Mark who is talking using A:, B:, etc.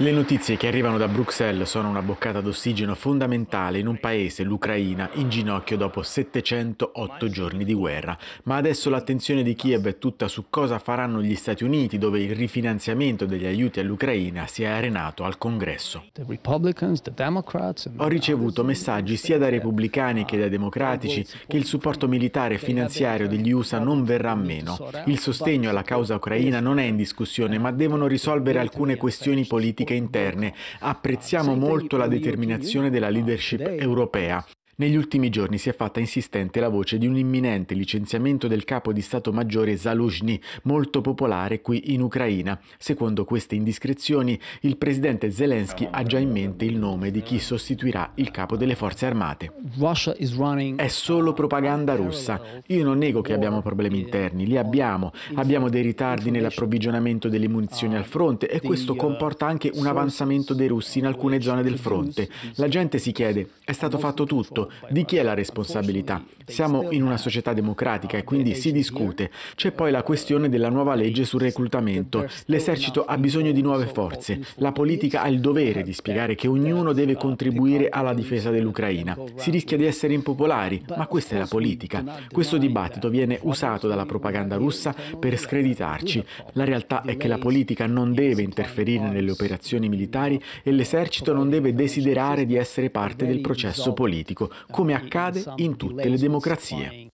A: Le notizie che arrivano da Bruxelles sono una boccata d'ossigeno fondamentale in un paese, l'Ucraina, in ginocchio dopo 708 giorni di guerra. Ma adesso l'attenzione di Kiev è tutta su cosa faranno gli Stati Uniti, dove il rifinanziamento degli aiuti all'Ucraina si è arenato al Congresso. Ho ricevuto messaggi sia da repubblicani che da democratici che il supporto militare e finanziario degli USA non verrà meno. Il sostegno alla causa ucraina non è in discussione, ma devono risolvere alcune questioni politiche politiche interne. Apprezziamo molto la determinazione della leadership europea. Negli ultimi giorni si è fatta insistente la voce di un imminente licenziamento del capo di Stato Maggiore Zaluzhny, molto popolare qui in Ucraina. Secondo queste indiscrezioni, il presidente Zelensky ha già in mente il nome di chi sostituirà il capo delle forze armate. È solo propaganda russa. Io non nego che abbiamo problemi interni, li abbiamo. Abbiamo dei ritardi nell'approvvigionamento delle munizioni al fronte e questo comporta anche un avanzamento dei russi in alcune zone del fronte. La gente si chiede, è stato fatto tutto, di chi è la responsabilità. Siamo in una società democratica e quindi si discute. C'è poi la questione della nuova legge sul reclutamento. L'esercito ha bisogno di nuove forze. La politica ha il dovere di spiegare che ognuno deve contribuire alla difesa dell'Ucraina. Si rischia di essere impopolari, ma questa è la politica. Questo dibattito viene usato dalla propaganda russa per screditarci. La realtà è che la politica non deve interferire nelle operazioni militari e l'esercito non deve desiderare di essere parte del processo politico come accade in tutte le democrazie.